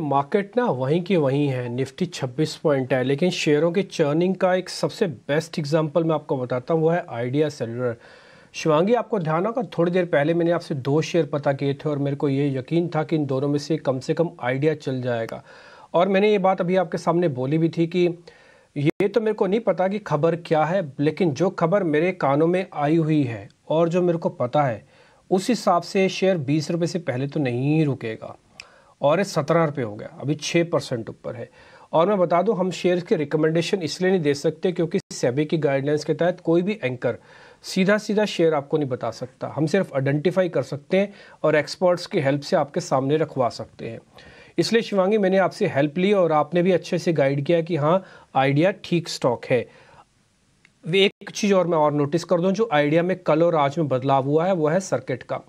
market ना वहीं की वहीं है निफ्टी 26 पॉइंट है लेकिन शेयरों की चर्निंग का एक सबसे बेस्ट एग्जांपल मैं आपको बताता हूँ वो है आइडिया सेलुलर शिवांगी आपको ध्यान होगा थोड़ी देर पहले मैंने आपसे दो शेयर पता किए थे और मेरे को ये यकीन था कि इन दोनों में से कम से कम आइडिया चल जाएगा और मैंने ये बात अभी आपके सामने बोली भी थी कि ये तो मेरे को नहीं पता कि खबर क्या है लेकिन जो खबर मेरे कानों में आई हुई है और जो मेरे को पता है उस हिसाब से शेयर बीस रुपये से पहले तो नहीं रुकेगा और ये सत्रह रुपये हो गया अभी छः परसेंट ऊपर है और मैं बता दूं हम शेयर के रिकमेंडेशन इसलिए नहीं दे सकते क्योंकि सेबी की गाइडलाइंस के तहत कोई भी एंकर सीधा सीधा शेयर आपको नहीं बता सकता हम सिर्फ आइडेंटिफाई कर सकते हैं और एक्सपर्ट्स की हेल्प से आपके सामने रखवा सकते हैं इसलिए शिवांगी मैंने आपसे हेल्प ली और आपने भी अच्छे से गाइड किया कि हाँ आइडिया ठीक स्टॉक है एक चीज़ और मैं और नोटिस कर दूँ जो आइडिया में कल और आज में बदलाव हुआ है वो है सर्किट का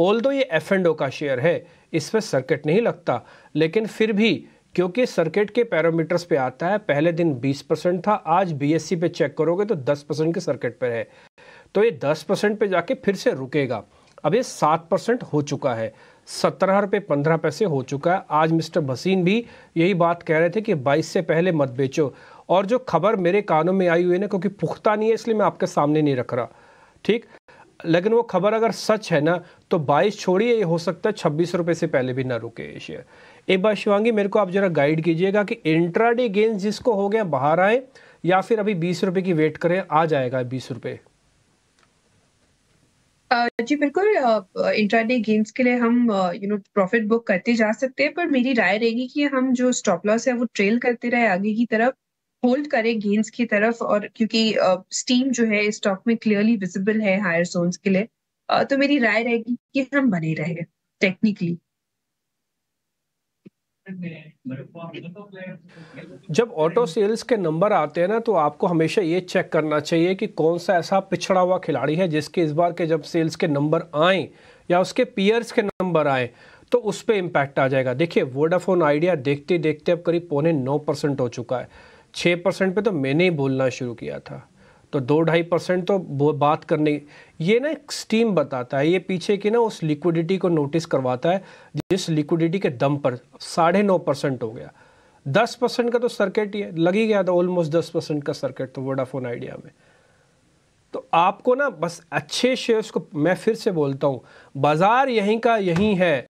ऑल दो ये एफ एंड ओ का शेयर है इस पर सर्किट नहीं लगता लेकिन फिर भी क्योंकि सर्किट के पैरामीटर्स पे आता है पहले दिन 20 परसेंट था आज बीएससी पे चेक करोगे तो 10 परसेंट के सर्किट पर है तो ये 10 परसेंट पर जाके फिर से रुकेगा अब ये 7 परसेंट हो चुका है सत्रह रुपये पंद्रह पैसे हो चुका है आज मिस्टर भसीन भी यही बात कह रहे थे कि 22 से पहले मत बेचो और जो खबर मेरे कानों में आई हुई है ना क्योंकि पुख्ता नहीं है इसलिए मैं आपके सामने नहीं रख रहा ठीक लेकिन वो खबर अगर सच है ना तो बाईस छोड़िए हो सकता है छब्बीस रुपये से पहले भी ना रुके शेयर एक बार शिवांगी मेरे को आप जरा गाइड कीजिएगा कि इंट्राडे गेंस जिसको हो गया बाहर आए या फिर अभी बीस रुपये की वेट करें आ जाएगा बीस रुपये जी बिल्कुल इंट्राडे गेम्स के लिए हम यू नो प्रॉफिट बुक करते जा सकते हैं पर मेरी राय रहेगी कि हम जो स्टॉप लॉस है वो ट्रेल करते रहे आगे की तरफ होल्ड करे गेंस की तरफ और क्योंकि स्टीम uh, जो है स्टॉक में क्लियरली विजिबल है हायर जोन्स के लिए uh, तो मेरी राय रहेगी कि हम बने रहे टेक्निकली जब ऑटो सेल्स के नंबर आते हैं ना तो आपको हमेशा ये चेक करना चाहिए कि कौन सा ऐसा पिछड़ा हुआ खिलाड़ी है जिसके इस बार के जब सेल्स के नंबर आए या उसके पीयर्स के नंबर आए तो उस पर इम्पैक्ट आ जाएगा देखिए वोडाफोन आइडिया देखते देखते अब करीब पौने नौ परसेंट हो चुका है छः परसेंट पर तो मैंने ही बोलना शुरू किया था तो दो ढाई परसेंट तो बात करने ये ना एक स्टीम बताता है ये पीछे की ना उस लिक्विडिटी को नोटिस करवाता है जिस लिक्विडिटी के दम पर साढ़े नौ परसेंट हो गया दस परसेंट का तो सर्किट ही है लग ही गया था ऑलमोस्ट दस परसेंट का सर्किट तो वोडाफोन आइडिया में तो आपको ना बस अच्छे शेयर्स को मैं फिर से बोलता हूँ बाज़ार यहीं का यहीं है